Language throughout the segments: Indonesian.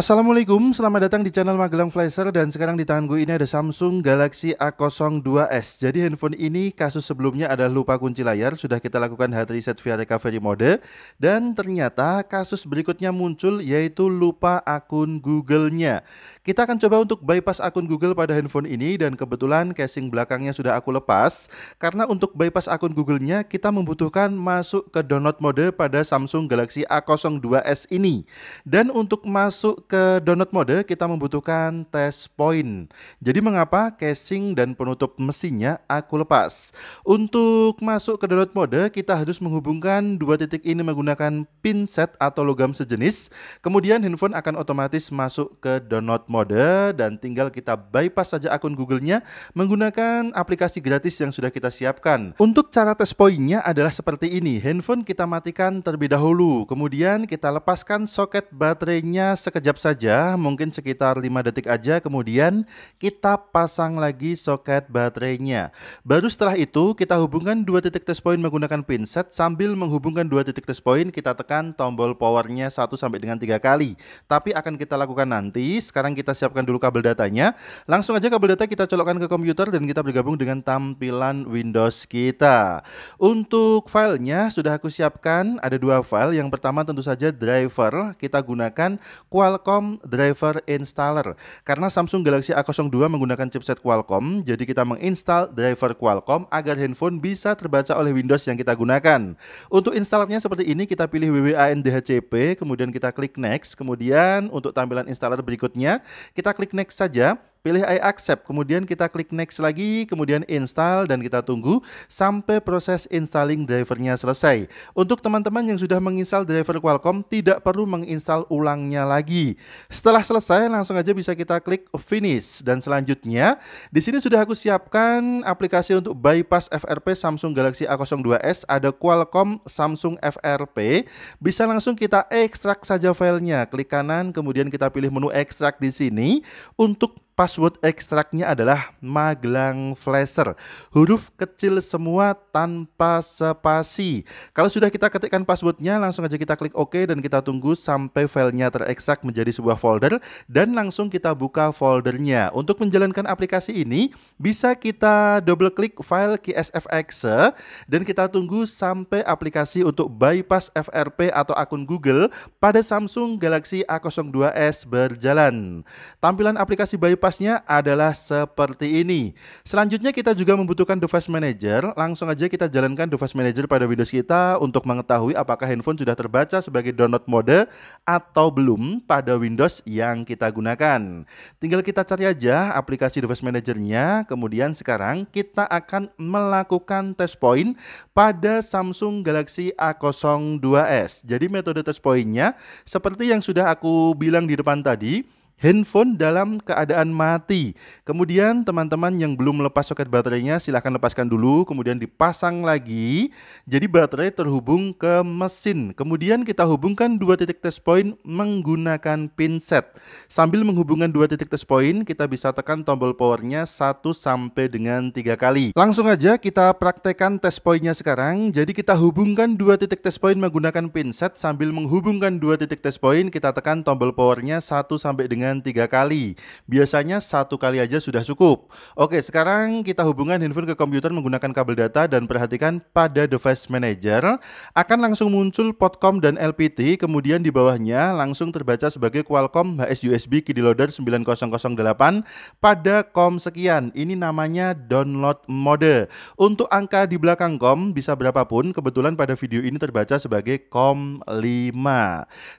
Assalamualaikum, selamat datang di channel Magelang Flasher dan sekarang di tangan gue ini ada Samsung Galaxy A02s. Jadi handphone ini kasus sebelumnya adalah lupa kunci layar, sudah kita lakukan hard reset via recovery mode dan ternyata kasus berikutnya muncul yaitu lupa akun Google-nya. Kita akan coba untuk bypass akun Google pada handphone ini dan kebetulan casing belakangnya sudah aku lepas karena untuk bypass akun Google-nya kita membutuhkan masuk ke download mode pada Samsung Galaxy A02s ini. Dan untuk masuk ke donut mode kita membutuhkan test point. Jadi mengapa casing dan penutup mesinnya aku lepas. Untuk masuk ke donut mode kita harus menghubungkan dua titik ini menggunakan pin set atau logam sejenis. Kemudian handphone akan otomatis masuk ke donut mode dan tinggal kita bypass saja akun Google-nya menggunakan aplikasi gratis yang sudah kita siapkan. Untuk cara test pointnya adalah seperti ini. Handphone kita matikan terlebih dahulu. Kemudian kita lepaskan soket baterainya sekejap sekejap saja, mungkin sekitar 5 detik aja, kemudian kita pasang lagi soket baterainya. Baru setelah itu, kita hubungkan dua titik test point menggunakan pinset, sambil menghubungkan dua titik test point, kita tekan tombol powernya 1 sampai dengan 3 kali. Tapi akan kita lakukan nanti, sekarang kita siapkan dulu kabel datanya. Langsung aja kabel data kita colokkan ke komputer dan kita bergabung dengan tampilan Windows kita. Untuk filenya sudah aku siapkan, ada dua file, yang pertama tentu saja driver, kita gunakan Qualcomm Qualcomm Driver Installer. Karena Samsung Galaxy A02 menggunakan chipset Qualcomm, jadi kita menginstal driver Qualcomm agar handphone bisa terbaca oleh Windows yang kita gunakan. Untuk installernya seperti ini, kita pilih WWAN-DHCP, kemudian kita klik next, kemudian untuk tampilan installer berikutnya, kita klik next saja. Pilih I accept, kemudian kita klik next lagi, kemudian install dan kita tunggu sampai proses installing drivernya selesai. Untuk teman-teman yang sudah menginstal driver Qualcomm tidak perlu menginstal ulangnya lagi. Setelah selesai langsung aja bisa kita klik finish dan selanjutnya di sini sudah aku siapkan aplikasi untuk bypass FRP Samsung Galaxy A02s ada Qualcomm Samsung FRP. Bisa langsung kita ekstrak saja filenya, klik kanan kemudian kita pilih menu ekstrak di sini untuk Password ekstraknya adalah Magelang Flasher. Huruf kecil semua tanpa spasi. Kalau sudah kita ketikkan passwordnya, langsung aja kita klik OK dan kita tunggu sampai filenya terekstrak menjadi sebuah folder dan langsung kita buka foldernya. Untuk menjalankan aplikasi ini, bisa kita double klik file KSFX dan kita tunggu sampai aplikasi untuk bypass FRP atau akun Google pada Samsung Galaxy A02s berjalan. Tampilan aplikasi bypass kipasnya adalah seperti ini. Selanjutnya kita juga membutuhkan device manager. Langsung aja kita jalankan device manager pada Windows kita untuk mengetahui apakah handphone sudah terbaca sebagai download mode atau belum pada Windows yang kita gunakan. Tinggal kita cari aja aplikasi device manajernya. Kemudian sekarang kita akan melakukan test point pada Samsung Galaxy A02s. Jadi metode test pointnya seperti yang sudah aku bilang di depan tadi, handphone dalam keadaan mati. Kemudian teman-teman yang belum melepas soket baterainya silahkan lepaskan dulu, kemudian dipasang lagi. Jadi baterai terhubung ke mesin. Kemudian kita hubungkan dua titik test point menggunakan pinset. Sambil menghubungkan dua titik test point, kita bisa tekan tombol powernya satu sampai dengan tiga kali. Langsung aja kita praktekkan test pointnya sekarang. Jadi kita hubungkan dua titik test point menggunakan pinset sambil menghubungkan dua titik test point kita tekan tombol powernya satu sampai dengan dengan tiga kali. Biasanya satu kali aja sudah cukup. Oke, sekarang kita hubungkan handphone ke komputer menggunakan kabel data dan perhatikan pada device manager akan langsung muncul Potcom dan LPT, kemudian di bawahnya langsung terbaca sebagai Qualcomm HSUSB KD Loader 9008 pada COM sekian. Ini namanya download mode. Untuk angka di belakang COM bisa berapapun, kebetulan pada video ini terbaca sebagai COM 5.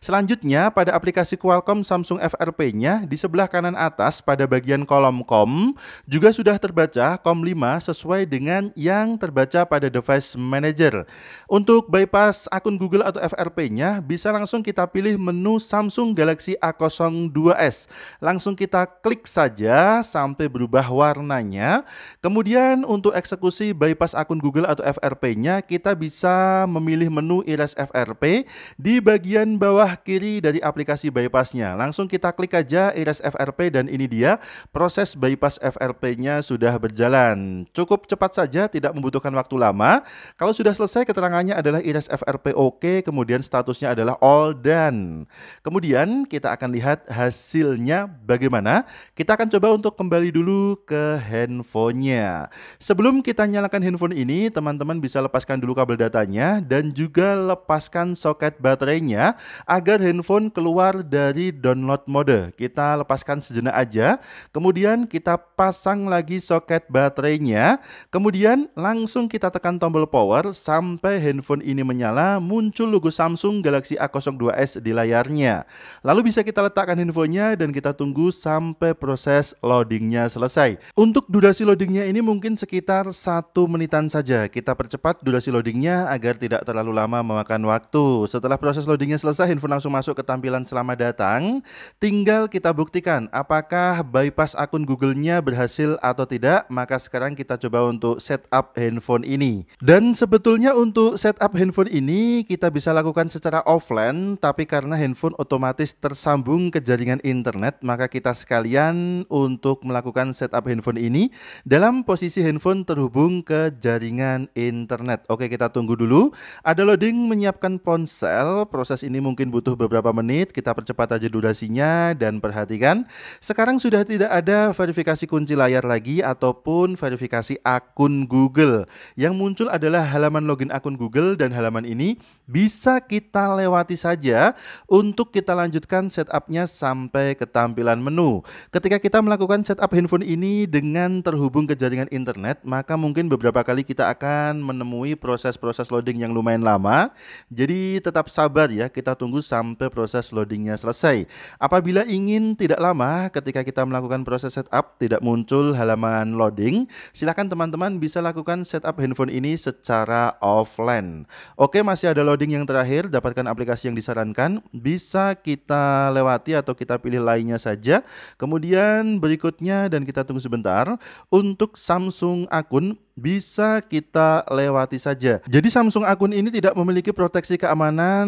Selanjutnya pada aplikasi Qualcomm Samsung FRP lainnya di sebelah kanan atas pada bagian kolom COM juga sudah terbaca COM 5 sesuai dengan yang terbaca pada device manager. Untuk bypass akun Google atau FRP-nya bisa langsung kita pilih menu Samsung Galaxy A02s. Langsung kita klik saja sampai berubah warnanya. Kemudian untuk eksekusi bypass akun Google atau FRP-nya kita bisa memilih menu Iris FRP di bagian bawah kiri dari aplikasi bypassnya. Langsung kita klik aja aja iras FRP dan ini dia proses bypass FRP-nya sudah berjalan. Cukup cepat saja, tidak membutuhkan waktu lama. Kalau sudah selesai keterangannya adalah iras FRP oke, kemudian statusnya adalah all done. Kemudian kita akan lihat hasilnya bagaimana. Kita akan coba untuk kembali dulu ke handphonenya. Sebelum kita nyalakan handphone ini, teman-teman bisa lepaskan dulu kabel datanya dan juga lepaskan soket baterainya agar handphone keluar dari download mode. Kita lepaskan sejenak aja. Kemudian kita pasang lagi soket baterainya. Kemudian langsung kita tekan tombol power sampai handphone ini menyala, muncul logo Samsung Galaxy A02s di layarnya. Lalu bisa kita letakkan handphonenya dan kita tunggu sampai proses loadingnya selesai. Untuk durasi loadingnya ini mungkin sekitar satu menitan saja. Kita percepat durasi loadingnya agar tidak terlalu lama memakan waktu. Setelah proses loadingnya selesai, handphone langsung masuk ke tampilan selamat datang. Tinggal tinggal kita buktikan apakah bypass akun Google-nya berhasil atau tidak. Maka sekarang kita coba untuk setup handphone ini. Dan sebetulnya untuk setup handphone ini kita bisa lakukan secara offline, tapi karena handphone otomatis tersambung ke jaringan internet, maka kita sekalian untuk melakukan setup handphone ini dalam posisi handphone terhubung ke jaringan internet. Oke, kita tunggu dulu. Ada loading menyiapkan ponsel. Proses ini mungkin butuh beberapa menit. Kita percepat aja durasinya dan dan perhatikan, sekarang sudah tidak ada verifikasi kunci layar lagi ataupun verifikasi akun Google. Yang muncul adalah halaman login akun Google dan halaman ini bisa kita lewati saja untuk kita lanjutkan setupnya sampai ke tampilan menu. Ketika kita melakukan setup handphone ini dengan terhubung ke jaringan internet, maka mungkin beberapa kali kita akan menemui proses-proses loading yang lumayan lama. Jadi tetap sabar ya, kita tunggu sampai proses loadingnya selesai. Apabila ingin ingin tidak lama ketika kita melakukan proses setup tidak muncul halaman loading, silakan teman-teman bisa lakukan setup handphone ini secara offline. Oke, masih ada loading yang terakhir, dapatkan aplikasi yang disarankan, bisa kita lewati atau kita pilih lainnya saja. Kemudian berikutnya dan kita tunggu sebentar, untuk Samsung akun bisa kita lewati saja. Jadi Samsung akun ini tidak memiliki proteksi keamanan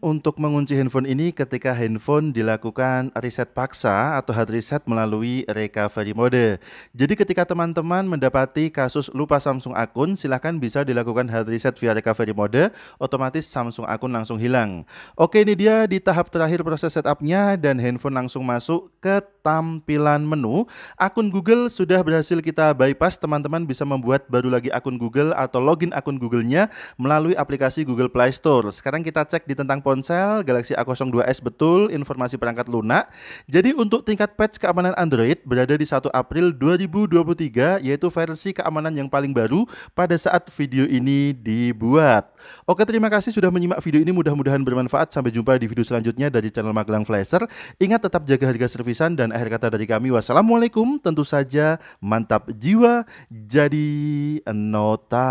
untuk mengunci handphone ini ketika handphone dilakukan reset paksa atau hard reset melalui recovery mode. Jadi ketika teman-teman mendapati kasus lupa Samsung akun, silahkan bisa dilakukan hard reset via recovery mode, otomatis Samsung akun langsung hilang. Oke ini dia di tahap terakhir proses setupnya dan handphone langsung masuk ke tampilan menu. Akun Google sudah berhasil kita bypass, teman-teman bisa membuat buat baru lagi akun Google atau login akun Google-nya melalui aplikasi Google Play Store. Sekarang kita cek di tentang ponsel Galaxy A02s betul informasi perangkat lunak. Jadi untuk tingkat patch keamanan Android berada di 1 April 2023 yaitu versi keamanan yang paling baru pada saat video ini dibuat. Oke, terima kasih sudah menyimak video ini. Mudah-mudahan bermanfaat. Sampai jumpa di video selanjutnya dari channel Magelang Flasher. Ingat tetap jaga harga servisan dan akhir kata dari kami. Wassalamualaikum. Tentu saja mantap jiwa jadi Nota.